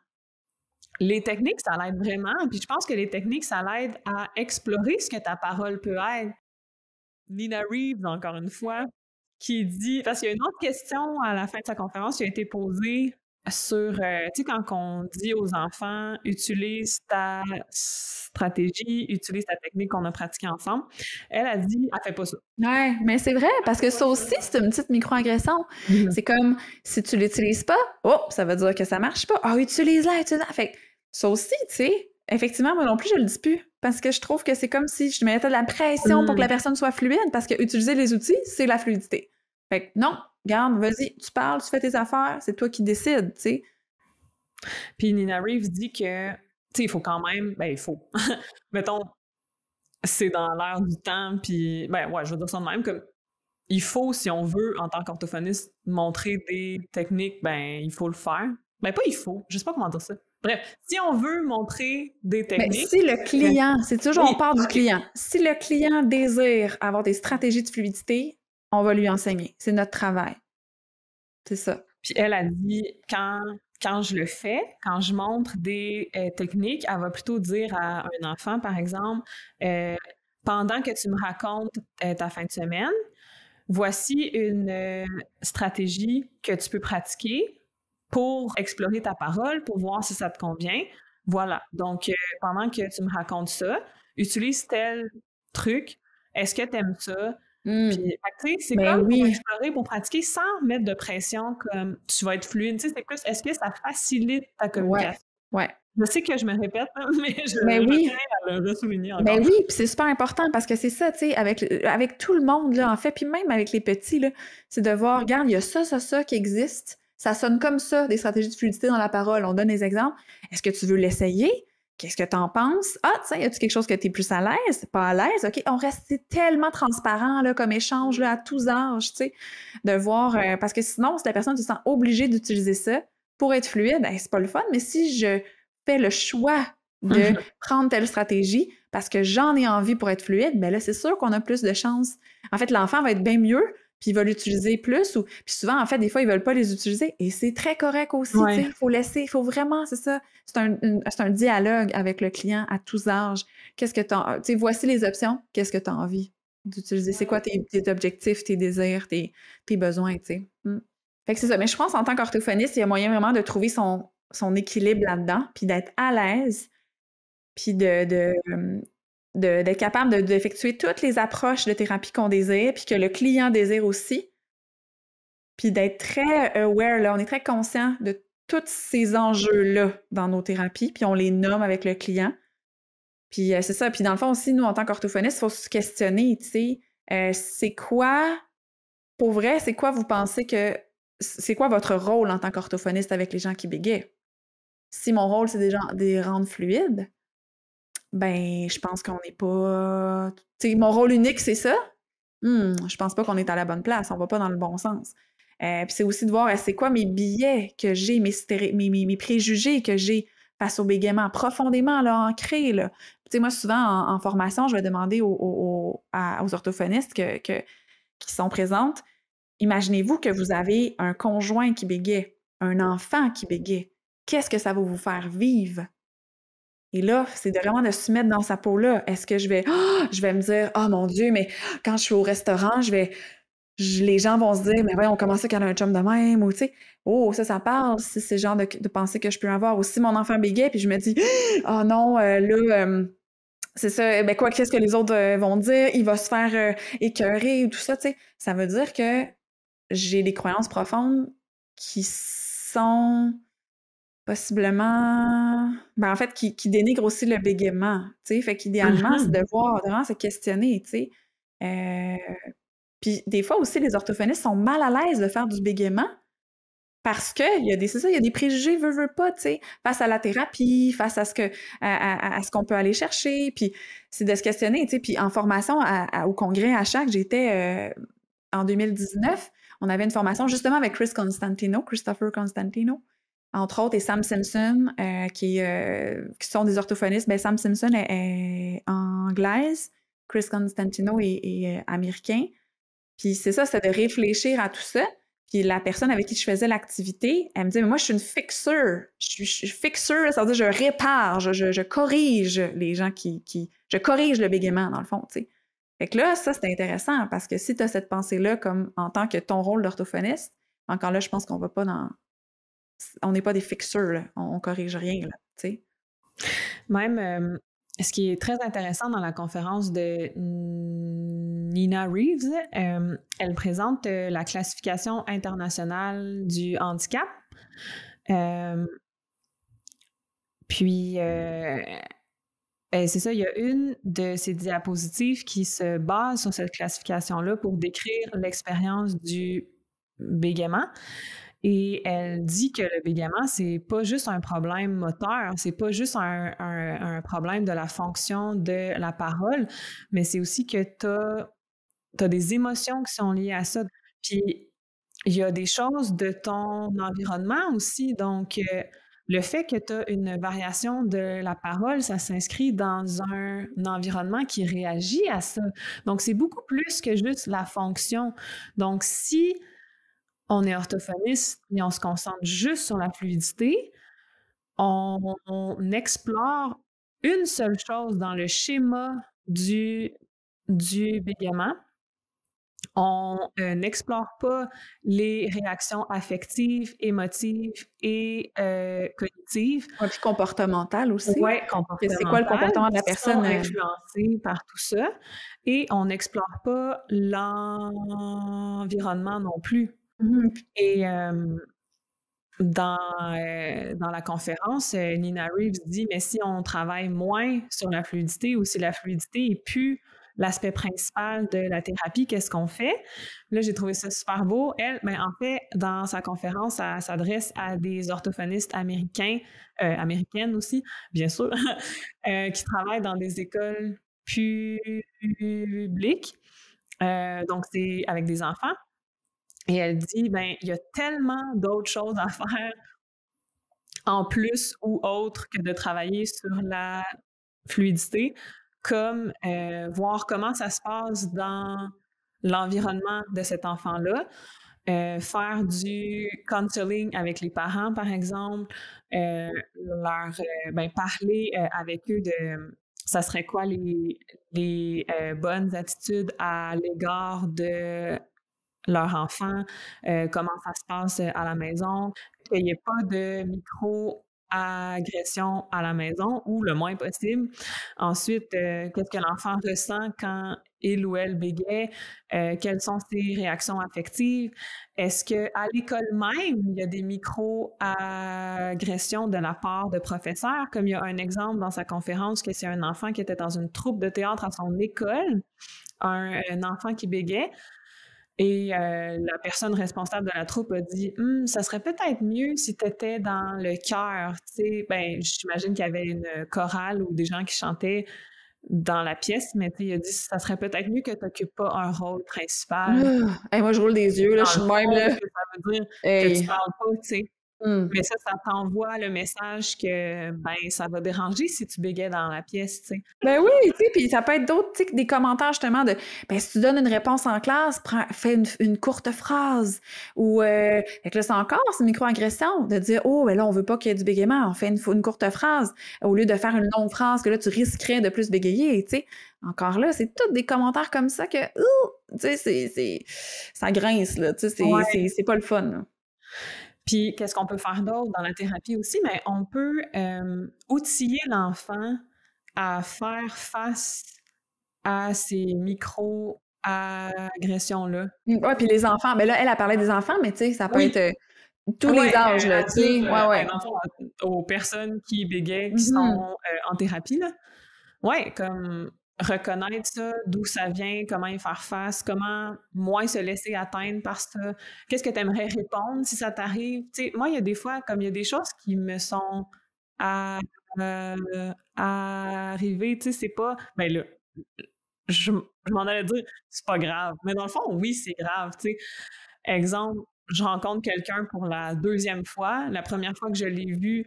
les techniques, ça l'aide vraiment. Puis je pense que les techniques, ça l'aide à explorer ce que ta parole peut être. Nina Reeves, encore une fois, qui dit... Parce qu'il y a une autre question à la fin de sa conférence qui a été posée sur, euh, tu sais, quand on dit aux enfants, utilise ta stratégie, utilise ta technique qu'on a pratiquée ensemble, elle a dit, elle fait pas ça. Ouais, mais c'est vrai, parce que ça aussi, c'est une petite micro-agression. Mm-hmm. C'est comme, si tu l'utilises pas, oh, ça veut dire que ça marche pas. Oh, utilise-la, utilise-la. Fait ça aussi, tu sais, effectivement, moi non plus, je le dis plus. Parce que je trouve que c'est comme si je mettais de la pression pour que la mm. personne soit fluide, parce que utiliser les outils, c'est la fluidité. Fait que non, Garde, vas-y, tu parles, tu fais tes affaires, c'est toi qui décides, tu sais. Puis Nina Reeves dit que, tu sais, il faut quand même, ben il faut, <laughs> mettons, c'est dans l'air du temps, puis, ben ouais, je veux dire ça de même, comme il faut, si on veut, en tant qu'orthophoniste, montrer des techniques, ben il faut le faire. Ben pas il faut, je sais pas comment dire ça. Bref, si on veut montrer des ben, techniques. Mais si le ben, client, c'est toujours, on parle du client. Si le client désire avoir des stratégies de fluidité, on va lui enseigner. C'est notre travail. C'est ça. Puis elle a dit, quand, je le fais, quand je montre des euh, techniques, elle va plutôt dire à un enfant, par exemple, euh, pendant que tu me racontes euh, ta fin de semaine, voici une stratégie que tu peux pratiquer pour explorer ta parole, pour voir si ça te convient. Voilà. Donc, pendant que tu me racontes ça, utilise tel truc. Est-ce que tu aimes ça? Puis, mmh. c'est ben comme pour explorer, pour pratiquer sans mettre de pression, comme tu vas être fluide. Tu sais, c'est plus, est-ce que ça facilite ta communication? Ouais. Je sais que je me répète, hein, <laughs> mais je mais ben oui. le ben oui, puis c'est super important parce que c'est ça, tu sais, avec, euh, avec tout le monde, là, en fait, puis même avec les petits, là, c'est de voir, mmh. regarde, il y a ça, ça, ça qui existe. Ça sonne comme ça, des stratégies de fluidité dans la parole. On donne des exemples. Est-ce que tu veux l'essayer? Qu'est-ce que tu en penses? Ah, tiens, y a-tu quelque chose que tu es plus à l'aise? Pas à l'aise? OK, on reste tellement transparent là, comme échange à tous âges, tu sais, de voir. Euh, parce que sinon, si la personne se sent obligée d'utiliser ça pour être fluide, ben, c'est pas le fun. Mais si je fais le choix de mhm. prendre telle stratégie parce que j'en ai envie pour être fluide, mais ben là, c'est sûr qu'on a plus de chances. En fait, l'enfant va être bien mieux puis ils veulent l'utiliser plus. Ou... Puis souvent, en fait, des fois, ils veulent pas les utiliser. Et c'est très correct aussi. Il faut laisser, il faut vraiment, c'est ça. C'est un, dialogue avec le client à tous âges. Qu'est-ce que tu sais, voici les options. Qu'est-ce que tu as envie d'utiliser? C'est quoi tes, objectifs, tes désirs, tes, besoins, tu sais. Mm. Fait que c'est ça. Mais je pense, en tant qu'orthophoniste, il y a moyen vraiment de trouver son, son équilibre là-dedans, puis d'être à l'aise, puis de, d'être capable d'effectuer toutes les approches de thérapie qu'on désire, puis que le client désire aussi, puis d'être très aware, là, on est très conscient de tous ces enjeux-là dans nos thérapies, puis on les nomme avec le client. Puis euh, c'est ça. Puis dans le fond aussi, nous, en tant qu'orthophoniste, il faut se questionner, tu sais, euh, c'est quoi, pour vrai, c'est quoi vous pensez que, c'est quoi votre rôle en tant qu'orthophoniste avec les gens qui bégayent? Si mon rôle, c'est des gens, des rendre fluides, ben, je pense qu'on n'est pas. Tu sais, mon rôle unique, c'est ça. Hmm, je pense pas qu'on est à la bonne place, on va pas dans le bon sens. Euh, puis c'est aussi de voir euh, c'est quoi mes billets que j'ai, mes, mes, préjugés que j'ai face au bégaiement, profondément là, ancrés. Là. sais, moi, souvent en, formation, je vais demander aux, orthophonistes qui sont présentes imaginez-vous que vous avez un conjoint qui bégait, un enfant qui bégait. Qu'est-ce que ça va vous faire vivre? Et là, c'est vraiment de se mettre dans sa peau-là. Est-ce que je vais, oh, je vais me dire, oh mon Dieu, mais quand je suis au restaurant, je vais, les gens vont se dire, mais ouais, on commence à un chum de même, ou tu sais, oh, ça, ça parle, c'est le genre de, pensée que je peux avoir. aussi. mon enfant bégait, puis je me dis, <gasps> oh non, euh, là, c'est ça, eh ben quoi, qu'est-ce que les autres euh, vont dire, il va se faire euh, écœurer, ou tout ça, tu sais. Ça veut dire que j'ai des croyances profondes qui sont possiblement, ben, en fait, qui, qui dénigre aussi le bégaiement. Fait qu'idéalement, c'est mm-hmm. de voir, vraiment se questionner. Euh, puis des fois aussi, les orthophonistes sont mal à l'aise de faire du bégaiement parce que il y a des, ça, il y a des préjugés, veux, veux pas, tu sais, face à la thérapie, face à ce que, à, ce qu'on peut aller chercher, puis c'est de se questionner, tu puis en formation au congrès à chaque, j'étais euh, en 2019, on avait une formation justement avec Chris Constantino, Christopher Constantino, entre autres, et Sam Simpson, euh, qui, euh, qui, sont des orthophonistes. Ben, Sam Simpson est, anglaise, Chris Constantino est, euh, américain. Puis c'est ça, c'est de réfléchir à tout ça. Puis la personne avec qui je faisais l'activité, elle me dit, mais moi, je suis une fixeur. Je suis, fixeur, ça veut dire je répare, je, corrige les gens qui, Je corrige le bégaiement, dans le fond, tu Fait que là, ça, c'est intéressant parce que si tu as cette pensée-là comme en tant que ton rôle d'orthophoniste, encore là, je pense qu'on va pas dans, on n'est pas des fixeurs, on, ne corrige rien, là, tu Même, ce qui est très intéressant dans la conférence de Nina Reeves, elle présente la classification internationale du handicap. puis, c'est ça, il y a une de ces diapositives qui se base sur cette classification-là pour décrire l'expérience du bégaiement. Et elle dit que le bégaiement, c'est pas juste un problème moteur, c'est pas juste un, problème de la fonction de la parole, mais c'est aussi que tu as, des émotions qui sont liées à ça. Puis il y a des choses de ton environnement aussi. Donc, euh, le fait que tu as une variation de la parole, ça s'inscrit dans un environnement qui réagit à ça. Donc, c'est beaucoup plus que juste la fonction. Donc, si on est orthophoniste et on se concentre juste sur la fluidité, on, explore une seule chose dans le schéma du, du bégaiement. On euh, n'explore pas les réactions affectives, émotives et euh, cognitives. puis comportementales aussi. Oui, C'est quoi le comportement de la personne? Euh? influencée par tout ça. Et on n'explore pas l'environnement non plus. Mmh. Et dans, la conférence, Nina Reeves dit: «Mais si on travaille moins sur la fluidité ou si la fluidité est plus l'aspect principal de la thérapie, qu'est-ce qu'on fait?» là, j'ai trouvé ça super beau. Elle, mais ben, en fait, dans sa conférence, elle s'adresse à des orthophonistes américains, américaines aussi, bien sûr, <laughs> qui travaillent dans des écoles publiques, donc c'est avec des enfants. Et elle dit, ben, il y a tellement d'autres choses à faire en plus ou autre que de travailler sur la fluidité, comme euh, voir comment ça se passe dans l'environnement de cet enfant-là, euh, faire du counseling avec les parents, par exemple, euh, leur ben, parler avec eux de ça serait quoi les bonnes attitudes à l'égard de leur enfant, euh, comment ça se passe euh, à la maison, qu'il n'y ait pas de micro agression à la maison ou le moins possible. Ensuite, euh, qu'est-ce que l'enfant ressent quand il ou elle bégaye? quelles sont ses réactions affectives? Est-ce que à l'école même, il y a des micro-agressions de la part de professeurs? Comme il y a un exemple dans sa conférence que c'est un enfant qui était dans une troupe de théâtre à son école, un, enfant qui bégayait, et euh, la personne responsable de la troupe a dit hum, ça serait peut-être mieux si tu étais dans le cœur. Ben, J'imagine qu'il y avait une chorale ou des gens qui chantaient dans la pièce, mais il a dit ça serait peut-être mieux que tu n'occupes pas un rôle principal. Ah! moi, je roule des yeux, je suis même. Ça veut dire que tu parles pas, Mmh. Mais ça, ça t'envoie le message que ben ça va déranger si tu bégais dans la pièce, Ben oui, tu puis ça peut être d'autres, des commentaires justement de ben si tu donnes une réponse en classe, prends, fais une, courte phrase ou euh, que là c'est encore c'est micro-agression de dire oh ben là on veut pas qu'il y ait du bégaiement, on fait une, courte phrase au lieu de faire une longue phrase que là tu risquerais de plus bégayer, tu sais. Encore là, c'est tous des commentaires comme ça que tu sais ça grince là, tu sais c'est pas le fun. Puis qu'est-ce qu'on peut faire d'autre dans la thérapie aussi? Mais on peut outiller l'enfant à faire face à ces micro agressions-là. Mmh, oui, puis les enfants. Mais ben là, elle a parlé des enfants, mais tu sais, ça peut être euh, tous les âges. Là, euh, tu sais, euh, ouais, ouais. aux personnes qui bégayent, qui mmh sont en thérapie. Là. Ouais, comme reconnaître ça, d'où ça vient, comment y faire face, comment moins se laisser atteindre par que... qu'est-ce que tu aimerais répondre si ça t'arrive. moi, il y a des fois, comme il y a des choses qui me sont à, euh, à arriver, tu sais, c'est pas, mais ben là, je, m'en allais dire, c'est pas grave, mais dans le fond, oui, c'est grave, tu Exemple, je rencontre quelqu'un pour la deuxième fois, la première fois que je l'ai vu,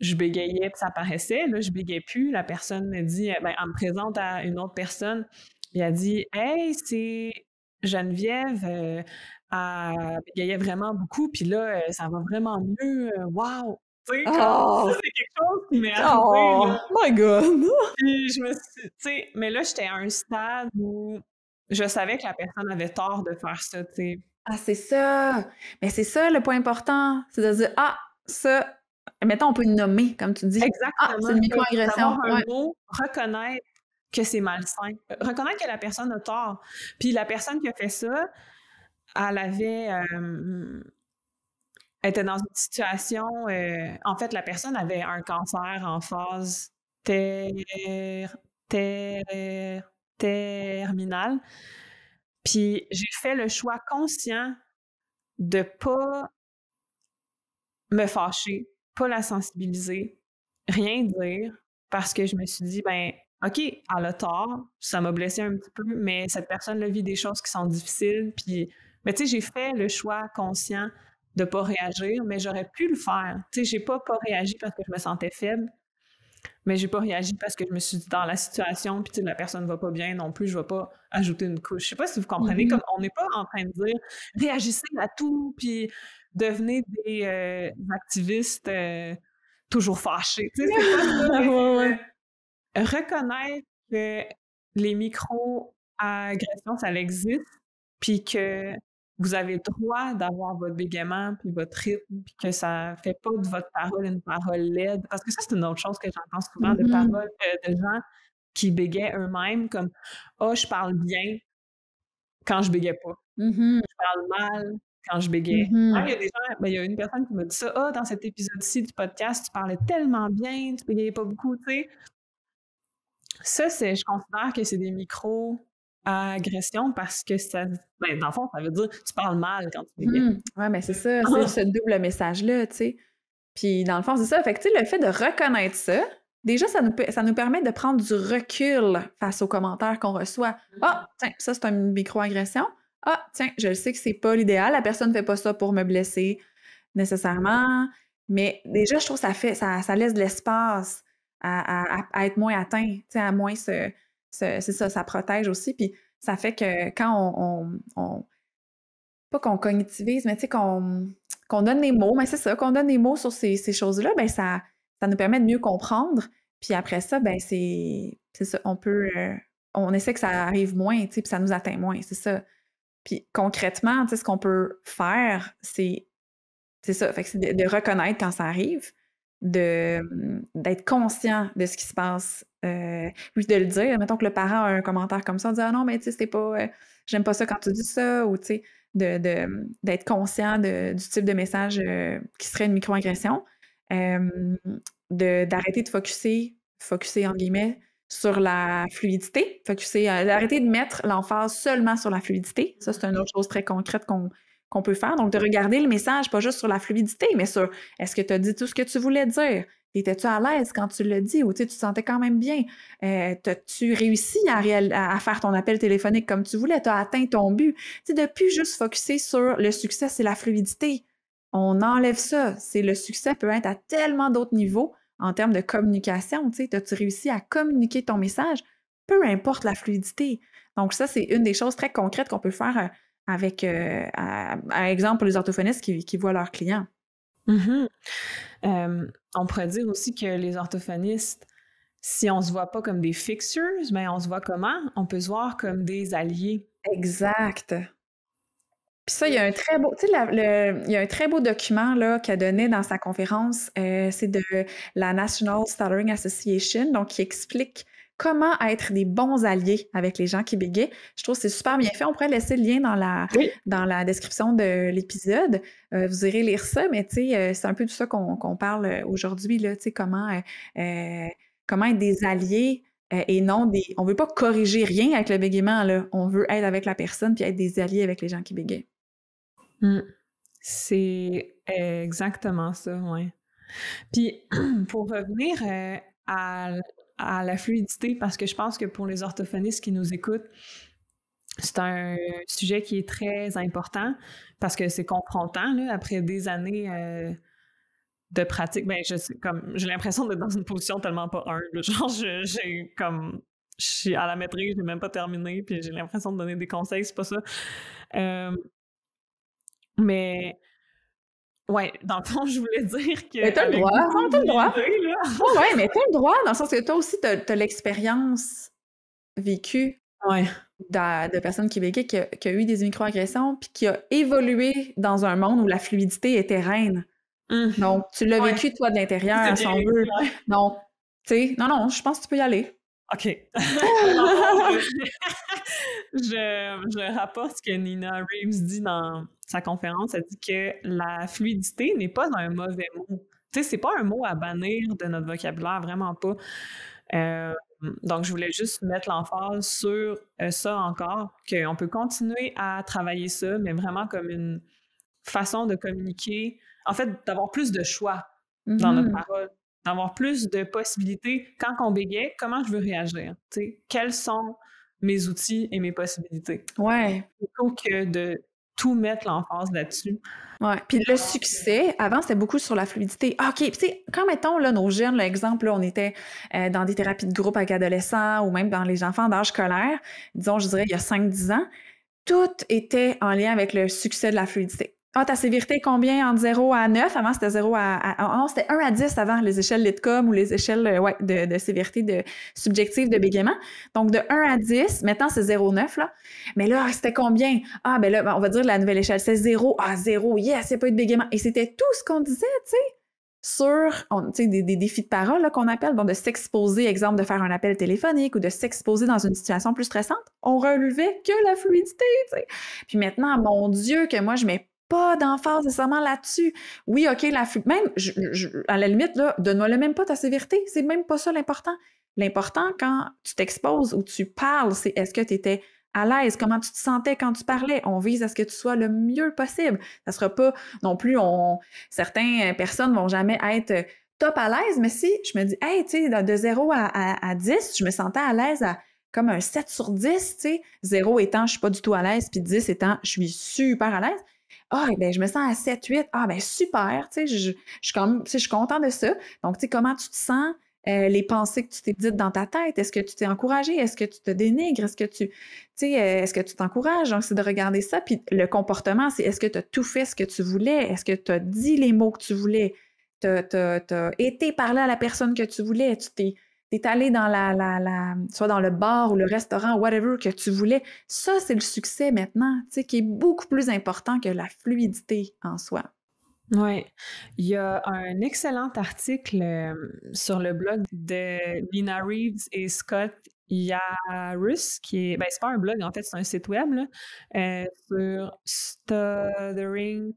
je bégayais, ça paraissait. Là, je bégayais plus. La personne me dit, euh, ben, elle me présente à une autre personne. Elle a dit, hey, c'est Geneviève. Euh, elle bégayait vraiment beaucoup. Puis là, euh, ça va vraiment mieux. Euh, waouh! Ah! c'est quelque chose qui m'est arrivé. Oh my God! puis je me sais, mais là, j'étais à un stade où je savais que la personne avait tort de faire ça, tu Ah, c'est ça! Mais c'est ça le point important. C'est de dire, ah, ça, mettons, on peut le nommer, comme tu dis. Exactement. Ah, c'est une microagression. reconnaître que c'est malsain. Reconnaître que la personne a tort. Puis la personne qui a fait ça, elle avait. Euh, était dans une situation. Euh, en fait, la personne avait un cancer en phase terminale. Puis j'ai fait le choix conscient de pas me fâcher, pas la sensibiliser, rien dire, parce que je me suis dit, ben, OK, elle a tort, ça m'a blessé un petit peu, mais cette personne-là vit des choses qui sont difficiles. Puis, mais tu sais, j'ai fait le choix conscient de ne pas réagir, mais j'aurais pu le faire. Tu sais, j'ai pas pas réagi parce que je me sentais faible mais j'ai pas réagi parce que je me suis dit dans la situation, puis la personne ne va pas bien non plus, je vais pas ajouter une couche. Je sais pas si vous comprenez, mhm. comme on n'est pas en train de dire réagissez à tout, puis devenez des euh, activistes euh, toujours fâchés. Tu sais, <laughs> Reconnaître que les micro-agressions, ça existe, puis que vous avez le droit d'avoir votre bégaiement puis votre rythme, puis que ça fait pas de votre parole une parole laide. Parce que ça, c'est une autre chose que j'entends souvent de mm-hmm. paroles de gens qui bégaient eux-mêmes, comme Ah, oh, je parle bien quand je bégaie pas. Mm-hmm. Je parle mal quand je bégaie. Mm-hmm. il, y a des gens, ben, il y a une personne qui m'a dit ça Ah, dans cet épisode-ci du podcast, tu parlais tellement bien, tu bégayais pas beaucoup, tu sais. Ça, je considère que c'est des micros agression parce que ça. Ben, dans le fond, ça veut dire tu parles mal quand tu hmm. es bien. mais c'est ça, c'est ah. ce double message-là, tu sais. Puis dans le fond, c'est ça. Fait que, le fait de reconnaître ça, déjà, ça nous, ça nous permet de prendre du recul face aux commentaires qu'on reçoit. Mm-hmm. Ah, tiens, ça, c'est une micro-agression. Ah, tiens, je sais que c'est pas l'idéal. La personne ne fait pas ça pour me blesser nécessairement. Mais déjà, je trouve que ça, fait, ça, laisse de l'espace à, être moins atteint, à moins se c'est ça, ça protège aussi. Puis ça fait que quand on. pas qu'on cognitivise, mais tu sais, qu'on donne des mots, mais c'est ça, qu'on donne des mots sur ces, choses-là, ben ça, nous permet de mieux comprendre. Puis après ça, ben c'est ça, on peut. Euh, on essaie que ça arrive moins, tu sais, puis ça nous atteint moins, c'est ça. Puis concrètement, tu sais, ce qu'on peut faire, c'est. C'est ça, fait que c'est de reconnaître quand ça arrive, d'être conscient de ce qui se passe euh, de le dire, mettons que le parent a un commentaire comme ça, on dit Ah non, mais tu sais, c'est pas. Euh, j'aime pas ça quand tu dis ça, ou tu sais, d'être de, conscient du type de message euh, qui serait une microagression, d'arrêter de, de focusser, en guillemets, sur la fluidité, euh, d'arrêter de mettre l'emphase seulement sur la fluidité. Ça, c'est une autre chose très concrète qu'on qu'on peut faire. Donc, de regarder le message, pas juste sur la fluidité, mais sur est-ce que tu as dit tout ce que tu voulais dire? étais tu à l'aise quand tu le dis ou tu te sentais quand même bien? Euh, as tu réussi à, faire ton appel téléphonique comme tu voulais? tu as atteint ton but? Tu de plus juste focuser sur le succès, c'est la fluidité. On enlève ça. C'est le succès peut être à tellement d'autres niveaux en termes de communication. Tu as-tu réussi à communiquer ton message? Peu importe la fluidité. Donc, ça, c'est une des choses très concrètes qu'on peut faire euh, avec, par euh, exemple, les orthophonistes qui voient leurs clients. Mmh on pourrait dire aussi que les orthophonistes, si on se voit pas comme des fixtures, mais ben, on se voit comment? On peut se voir comme des alliés. Exact. Puis ça, il y a un très beau, tu sais, il y a un très beau document là a donné dans sa conférence, euh, c'est de la National Stuttering Association, donc qui explique comment être des bons alliés avec les gens qui béguaient. Je trouve que c'est super bien fait. On pourrait laisser le lien dans la, dans la description de l'épisode. Euh, vous irez lire ça, mais euh, c'est un peu de ça qu'on parle euh, aujourd'hui, comment, comment être des alliés et non des... On ne veut pas corriger rien avec le bégaiement, là. on veut être avec la personne puis être des alliés avec les gens qui bégayent. Mmh. C'est exactement ça, oui. Puis <clears throat> pour revenir à à la fluidité parce que je pense que pour les orthophonistes qui nous écoutent, c'est un sujet qui est très important parce que c'est confrontant là, après des années euh, de pratique. Ben, je comme j'ai l'impression d'être dans une position tellement pas humble. <laughs> Genre, j'ai comme je suis à la maîtrise, je n'ai même pas terminé, puis j'ai l'impression de donner des conseils, c'est pas ça. Euh, mais oui, dans le fond, je voulais dire que. Mais t'as le droit. Non, t'as le droit. Ah mais t'as le droit, dans le sens que toi aussi, t'as, l'expérience vécue de, personnes québécoises qui, qui a, eu des microagressions puis qui a évolué dans un monde où la fluidité était reine. Mmh. Donc, tu l'as vécu, toi, de l'intérieur, non, non, je pense que tu peux y aller. OK. <laughs> <laughs> je, je rapporte ce que Nina Reeves dit dans sa conférence, elle dit que la fluidité n'est pas un mauvais mot. Tu sais, c'est pas un mot à bannir de notre vocabulaire, vraiment pas. Euh, donc, je voulais juste mettre l'emphase sur euh, ça encore, qu'on peut continuer à travailler ça, mais vraiment comme une façon de communiquer, en fait, d'avoir plus de choix dans notre mm-hmm. parole, d'avoir plus de possibilités. Quand on bégaye, comment je veux réagir? sais, quels sont mes outils et mes possibilités? Ouais. Plutôt que de tout mettre l'emphase là-dessus. Oui. Puis le succès, avant, c'était beaucoup sur la fluidité. Ah, OK, puis tu sais, quand mettons, là, nos jeunes, l'exemple, on était euh, dans des thérapies de groupe avec adolescents ou même dans les enfants d'âge scolaire, disons, je dirais, il y a 5-10 ans, tout était en lien avec le succès de la fluidité. Ah, ta sévérité combien entre 0 à 9? Avant, c'était 0 à, 1 à 10 avant les échelles LITCOM ou les échelles euh, de, de, sévérité de, subjective de bégaiement. Donc, de 1 à 10, maintenant, c'est 0,9. Là. Mais là, c'était combien? Ah, ben là, ben, on va dire la nouvelle échelle, c'est 0. à 0, yes, il n'y a pas eu de bégaiement. Et c'était tout ce qu'on disait, tu sais, sur on, des, des défis de parole qu'on appelle, bon, de s'exposer, exemple, de faire un appel téléphonique ou de s'exposer dans une situation plus stressante. On relevait que la fluidité, tu sais. Puis maintenant, mon Dieu, que moi, je mets pas d'emphase nécessairement là-dessus. Oui, OK, la Même, à la limite, là, donne-le même pas ta sévérité. C'est même pas ça l'important. L'important, quand tu t'exposes ou tu parles, c'est est-ce que tu étais à l'aise, comment tu te sentais quand tu parlais. On vise à ce que tu sois le mieux possible. Ça sera pas non plus, certaines euh, personnes vont jamais être euh, top à l'aise, mais si je me dis, hey, tu de 0 à, à, 10, je me sentais à l'aise à comme un 7 sur 10, tu sais, 0 étant je suis pas du tout à l'aise, puis 10 étant je suis super à l'aise, ah, ben, je me sens à 7, 8. Ah, ben, super. je, je, je suis content de ça. Donc, tu sais, comment tu te sens? Euh, les pensées que tu t'es dites dans ta tête, est-ce que tu t'es encouragé, est-ce que tu te dénigres, est-ce que tu euh, est-ce que tu t'encourages, donc c'est de regarder ça puis le comportement, c'est est-ce que tu as tout fait ce que tu voulais, est-ce que tu as dit les mots que tu voulais, tu as, été parler à la personne que tu voulais, tu t'es t'es allé dans la, la, soit dans le bar ou le restaurant, whatever que tu voulais. Ça, c'est le succès maintenant, tu sais, qui est beaucoup plus important que la fluidité en soi. Oui. Il y a un excellent article euh, sur le blog de Nina Reeves et Scott Yarus, qui est. Ben, c'est pas un blog, en fait, c'est un site web, là, euh, sur stuttering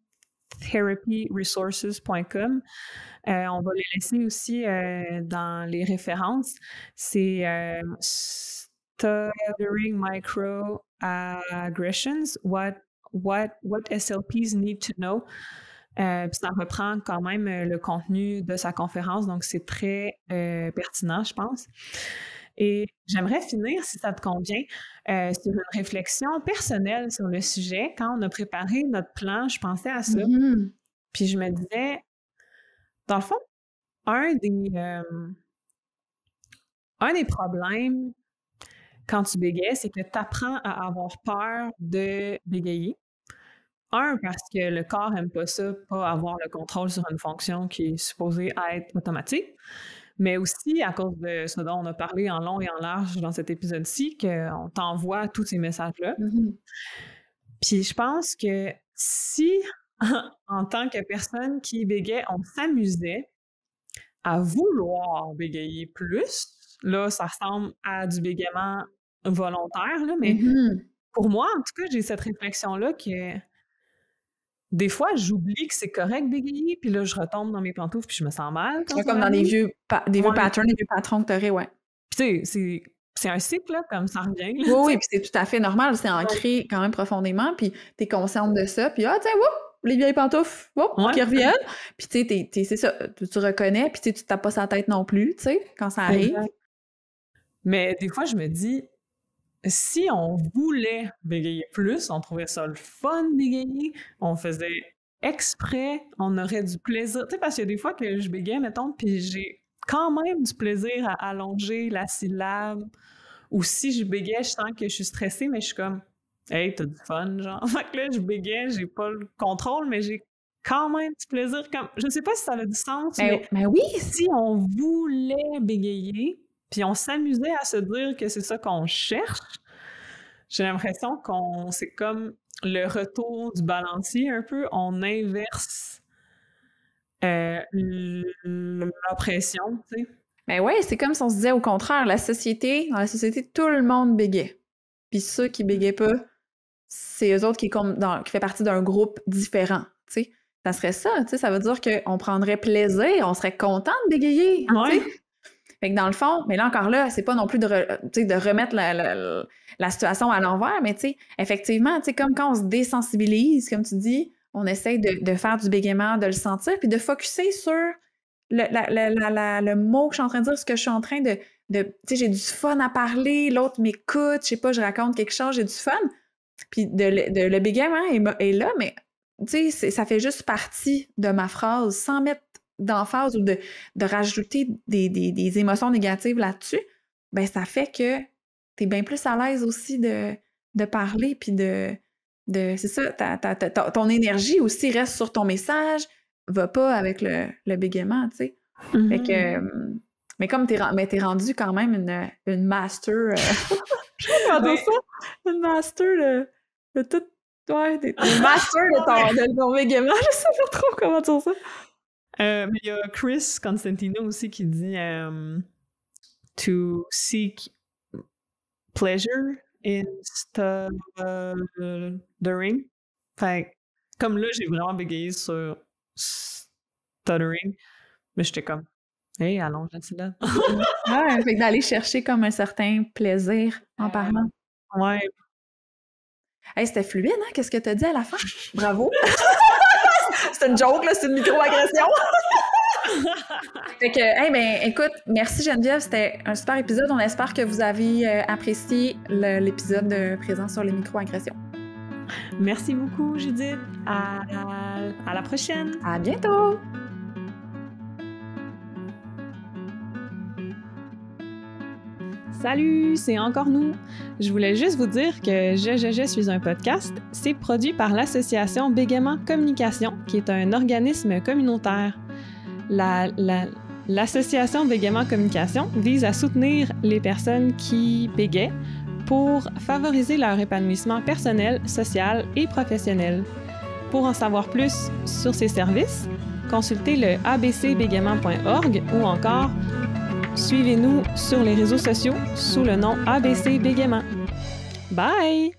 therapyresources.com. Euh, on va les laisser aussi euh, dans les références. C'est euh, Stuttering Microaggressions, what, what, what SLPs Need to Know. Euh, ça reprend quand même le contenu de sa conférence, donc c'est très pertinent, je pense. Et j'aimerais finir, si ça te convient, euh, sur une réflexion personnelle sur le sujet. Quand on a préparé notre plan, je pensais à ça. Mm-hmm. Puis je me disais, dans le fond, un des, euh, un des problèmes quand tu bégayes, c'est que tu apprends à avoir peur de bégayer. Un, parce que le corps n'aime pas ça, pas avoir le contrôle sur une fonction qui est supposée être automatique mais aussi à cause de ce dont on a parlé en long et en large dans cet épisode-ci, qu'on t'envoie tous ces messages-là. Mm-hmm. Puis je pense que si, <laughs> en tant que personne qui bégait, on s'amusait à vouloir bégayer plus, là, ça ressemble à du bégaiement volontaire, mais mm-hmm. pour moi, en tout cas, j'ai cette réflexion-là que des fois, j'oublie que c'est correct bégayer, puis là, je retombe dans mes pantoufles, puis je me sens mal. C'est comme dans des vieux, des vieux patterns, des vieux patrons que t'aurais, ouais. Puis tu sais, c'est un cycle, là, comme ça revient. oui, oui, puis c'est tout à fait normal, c'est ancré quand même profondément, puis t'es consciente de ça, puis ah, tiens, wouh, les vieilles pantoufles, wouh, qui reviennent. Puis tu sais, c'est ça, tu, reconnais, puis tu tapes pas sa tête non plus, tu sais, quand ça arrive. Mais des fois, je me dis, si on voulait bégayer plus, on trouvait ça le fun de bégayer, on faisait exprès, on aurait du plaisir. Tu sais, parce qu'il y a des fois que je bégayais, mettons, puis j'ai quand même du plaisir à allonger la syllabe. Ou si je bégaye, je sens que je suis stressée, mais je suis comme Hey, t'as du fun, genre. <laughs> Fait que là, je bégaye, j'ai pas le contrôle, mais j'ai quand même du plaisir. Comme... Je sais pas si ça a du sens, ben mais, mais ben oui! Si on voulait bégayer, puis on s'amusait à se dire que c'est ça qu'on cherche. J'ai l'impression qu'on c'est comme le retour du balancier un peu. On inverse euh, l'oppression, tu sais. Mais ben ouais, c'est comme si on se disait au contraire, la société, dans la société, tout le monde bégait. Puis ceux qui bégaient pas, c'est eux autres qui, font fait partie d'un groupe différent, tu sais. Ça serait ça, tu sais, ça veut dire qu'on prendrait plaisir, on serait content de bégayer, tu sais. Fait dans le fond, mais là encore là, c'est pas non plus de, euh, de remettre la, situation à l'envers, mais effectivement, tu comme quand on se désensibilise, comme tu dis, on essaye de, faire du bégaiement, de le sentir, puis de focuser sur le, mot que je suis en train de dire, ce que je suis en train de. tu sais, j'ai du fun à parler, l'autre m'écoute, je sais pas, je raconte quelque chose, j'ai du fun. Puis de, le bégaiement est, est là, mais tu sais, ça fait juste partie de ma phrase sans mettre d'emphase ou de, de rajouter des, émotions négatives là-dessus, ben ça fait que tu es bien plus à l'aise aussi de, de parler, puis de... de c'est ça, ton énergie aussi reste sur ton message, va pas avec le, le bégaiement, tu sais. que... Mm-hmm. Euh, mais comme t'es, es rendu quand même une, une master... Euh, <laughs> <laughs> ça? Une master de, tout... Ouais, <laughs> master de ton, de ton bégaiement, je sais pas trop comment dire ça. Euh, il y a Chris Constantino aussi qui dit euh, To seek pleasure in uh, stuttering. Fait comme là, j'ai vraiment bégayé sur stuttering, mais j'étais comme Hey, allons, je là. <laughs> ouais, fait d'aller chercher comme un certain plaisir en euh, parlant. Ouais. Hey, c'était fluide, hein? Qu'est-ce que tu as dit à la fin? Bravo! <laughs> c'est une joke, c'est une micro-agression. <laughs> fait que, hey, ben, écoute, merci Geneviève, c'était un super épisode. On espère que vous avez euh, apprécié l'épisode présent sur les micro-agressions. Merci beaucoup, Judith. à la prochaine. À bientôt. Salut, c'est encore nous. Je voulais juste vous dire que Je, je, je suis un podcast. C'est produit par l'association Bégaiement Communication, qui est un organisme communautaire. L'association Bégaiement Communication vise à soutenir les personnes qui bégaient pour favoriser leur épanouissement personnel, social et professionnel. Pour en savoir plus sur ces services, consultez le abcbégaiement.org ou encore Suivez-nous sur les réseaux sociaux sous le nom ABC Bégaiement. Bye!